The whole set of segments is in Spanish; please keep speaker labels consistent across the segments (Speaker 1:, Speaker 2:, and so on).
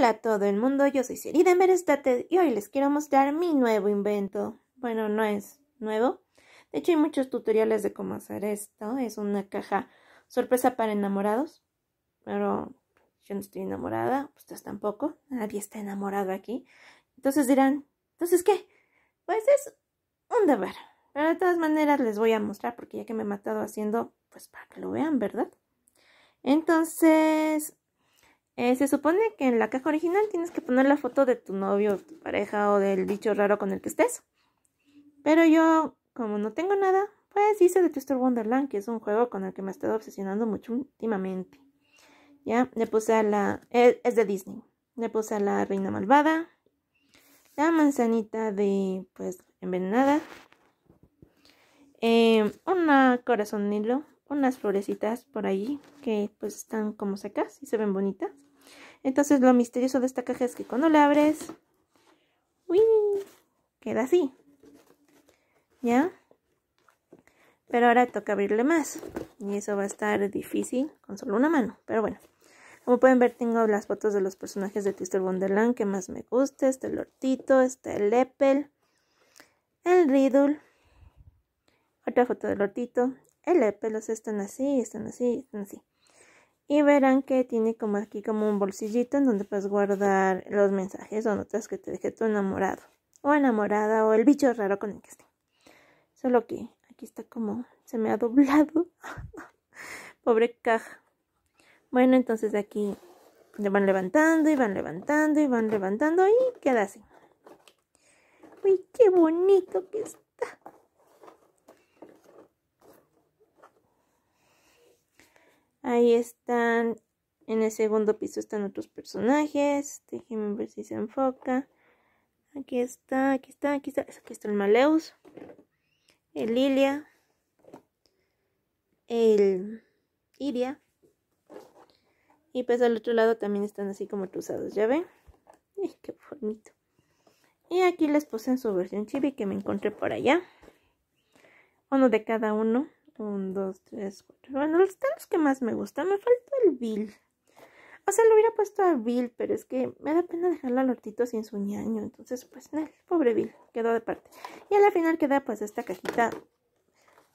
Speaker 1: Hola a todo el mundo, yo soy Serida Merestate y hoy les quiero mostrar mi nuevo invento. Bueno, no es nuevo. De hecho, hay muchos tutoriales de cómo hacer esto. Es una caja sorpresa para enamorados. Pero yo no estoy enamorada, ustedes tampoco. Nadie está enamorado aquí. Entonces dirán, ¿entonces qué? Pues es un deber. Pero de todas maneras les voy a mostrar porque ya que me he matado haciendo, pues para que lo vean, ¿verdad? Entonces, eh, se supone que en la caja original tienes que poner la foto de tu novio, tu pareja o del dicho raro con el que estés. Pero yo, como no tengo nada, pues hice de Twister Wonderland, que es un juego con el que me he estado obsesionando mucho últimamente. Ya, le puse a la... Eh, es de Disney. Le puse a la Reina Malvada. La manzanita de, pues, envenenada. Em, una corazón nilo, Unas florecitas por ahí que pues están como secas y se ven bonitas. Entonces lo misterioso de esta caja es que cuando la abres, ¡uy! queda así. ¿Ya? Pero ahora toca abrirle más. Y eso va a estar difícil con solo una mano. Pero bueno. Como pueden ver, tengo las fotos de los personajes de Twister Wonderland que más me gusta. Está el Hortito, está el Apple, el Riddle. Otra foto del Hortito. El Apple, los están así, están así, están así y verán que tiene como aquí como un bolsillito en donde puedes guardar los mensajes o notas que te deje tu enamorado o enamorada o el bicho raro con el que esté. Solo que aquí está como se me ha doblado. Pobre caja. Bueno, entonces aquí le van levantando y van levantando y van levantando y queda así. Uy, qué bonito que está. Ahí están, en el segundo piso están otros personajes. Déjenme ver si se enfoca. Aquí está, aquí está, aquí está. Aquí está el Maleus, el Lilia, el Iria. Y pues al otro lado también están así como cruzados, ¿ya ven? qué bonito! Y aquí les puse en su versión chibi que me encontré por allá. Uno de cada uno. Un, dos, tres, cuatro. Bueno, están los que más me gustan. Me falta el Bill. O sea, lo hubiera puesto a Bill, pero es que me da pena dejarlo al hortito sin su ñaño. Entonces, pues, el pobre Bill quedó de parte. Y a la final queda, pues, esta cajita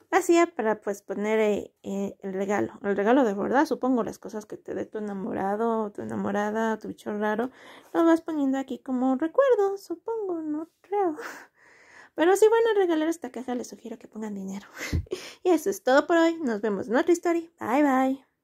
Speaker 1: vacía para, pues, poner eh, eh, el regalo. El regalo de verdad, supongo, las cosas que te dé tu enamorado, o tu enamorada, tu bicho raro. Lo vas poniendo aquí como recuerdo, supongo, no creo. Pero si van a regalar esta caja, les sugiero que pongan dinero. y eso es todo por hoy. Nos vemos en otra historia. Bye bye.